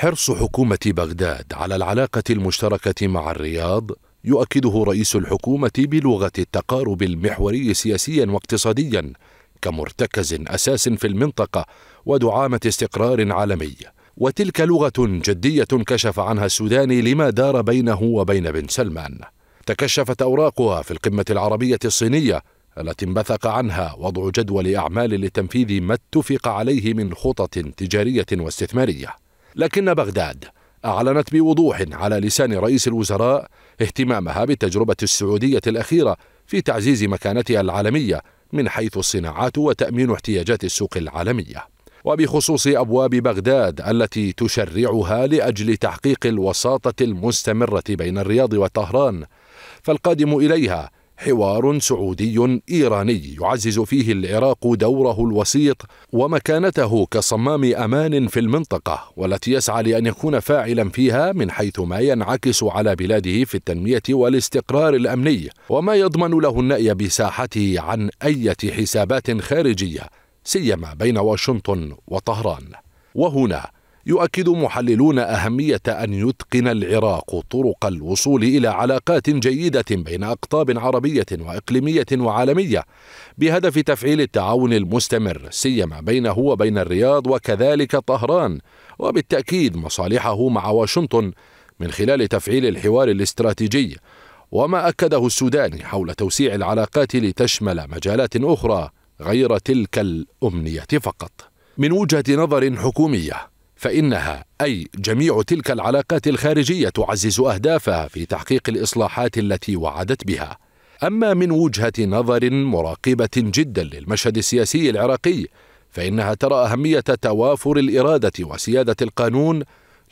حرص حكومة بغداد على العلاقة المشتركة مع الرياض يؤكده رئيس الحكومة بلغة التقارب المحوري سياسيا واقتصاديا كمرتكز أساس في المنطقة ودعامة استقرار عالمي وتلك لغة جدية كشف عنها السوداني لما دار بينه وبين بن سلمان تكشفت أوراقها في القمة العربية الصينية التي انبثق عنها وضع جدول أعمال لتنفيذ ما اتفق عليه من خطط تجارية واستثمارية لكن بغداد أعلنت بوضوح على لسان رئيس الوزراء اهتمامها بالتجربة السعودية الأخيرة في تعزيز مكانتها العالمية من حيث الصناعات وتأمين احتياجات السوق العالمية وبخصوص أبواب بغداد التي تشرعها لأجل تحقيق الوساطة المستمرة بين الرياض وطهران فالقادم إليها حوار سعودي ايراني يعزز فيه العراق دوره الوسيط ومكانته كصمام امان في المنطقه والتي يسعى لان يكون فاعلا فيها من حيث ما ينعكس على بلاده في التنميه والاستقرار الامني وما يضمن له النأي بساحته عن اي حسابات خارجيه سيما بين واشنطن وطهران وهنا يؤكد محللون أهمية أن يتقن العراق طرق الوصول إلى علاقات جيدة بين أقطاب عربية وإقليمية وعالمية بهدف تفعيل التعاون المستمر سيما بينه وبين الرياض وكذلك طهران وبالتأكيد مصالحه مع واشنطن من خلال تفعيل الحوار الاستراتيجي وما أكده السوداني حول توسيع العلاقات لتشمل مجالات أخرى غير تلك الأمنية فقط من وجهة نظر حكومية فإنها أي جميع تلك العلاقات الخارجية تعزز أهدافها في تحقيق الإصلاحات التي وعدت بها أما من وجهة نظر مراقبة جدا للمشهد السياسي العراقي فإنها ترى أهمية توافر الإرادة وسيادة القانون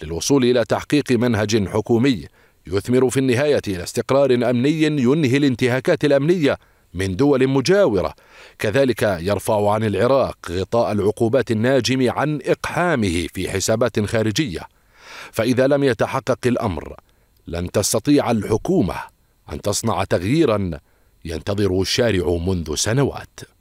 للوصول إلى تحقيق منهج حكومي يثمر في النهاية إلى استقرار أمني ينهي الانتهاكات الأمنية من دول مجاورة كذلك يرفع عن العراق غطاء العقوبات الناجم عن إقحامه في حسابات خارجية فإذا لم يتحقق الأمر لن تستطيع الحكومة أن تصنع تغييرا ينتظره الشارع منذ سنوات